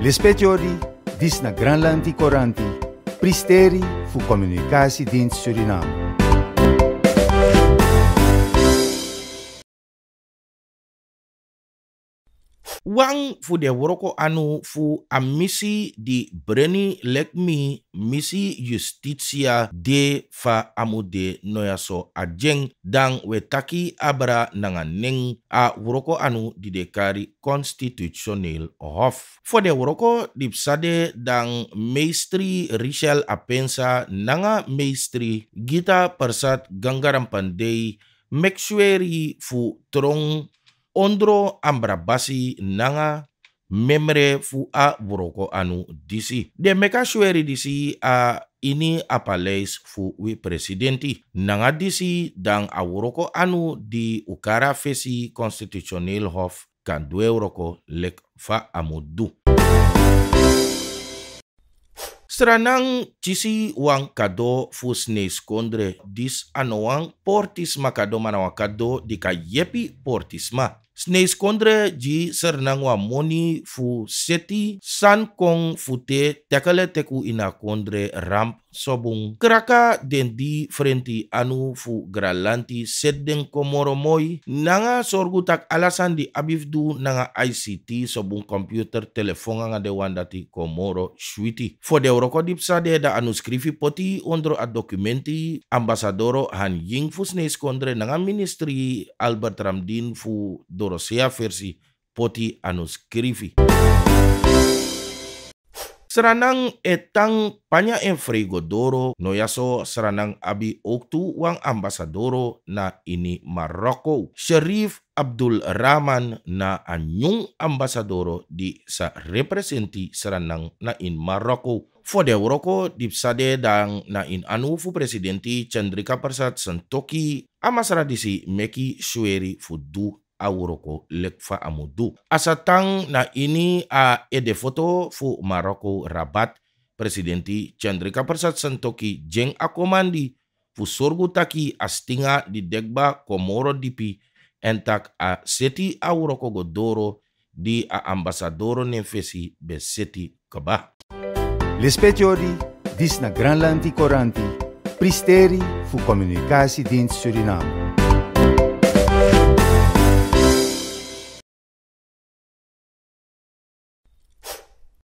Le speciori, na Granland Coranti, pristeri fu communicatie din Suriname. Wang fu de woroko anu fu amisi di breni lekmi misi justitia de fa amude noyaso ajeng dan wetaki abra nanga neng a woroko anu di dekari konstitusional hof. Fu de woroko di psade dang maestri Richel Apensa nanga maestri Gita Persat Gangaram Pandey Meksueri fu trong ondro ambrabasi nanga memre fu a buroko anu disi. De meka shweri disi a ini apalais fu wi presidenti. Nanga disi dan a buroko anu di ukara fesi konstitusional hof kan due lek fa amudu. Seranang cisi wang kado fusnes kondre dis anowang portisma kado manawa kado dika yepi portisma skondre ji sernangwa moni fu seti san kong fute tekele teku ina kondre ramp sobung. Keraka den di frenti anu fu gralanti sedeng komoro moi. nanga sorgu tak alasan di abifdu nanga ICT sobung komputer telefonga nga de wandati komoro switi. Fo de uroko dipsa de da anu skrifi poti ondro ad dokumenti ambasadoro han ying fu skondre nanga ministri Albert Ramdin fu do Dorosea versi poti anu Seranang etang panya enfrigo doro noyaso seranang abi oktu wang ambasadoro na ini Maroko. Sherif Abdul Rahman na anyung ambasadoro di sa representi seranang na in Maroko. Fode di sade dang na in anu fu presidenti Chandrika Persat Sentoki amasradisi Meki Shueri Fudu Auroko lekfa amudu. Asatang na ini a ede foto fu Maroko Rabat presidenti Chandrika Persat Santoki jeng akomandi fu sorgu taki astinga di degba Komoro dipi entak a seti auroko godoro di a ambasadoro nefesi be seti kaba. Lespetiori, dis na granlanti Coranti, pristeri fu komunikasi din Suriname.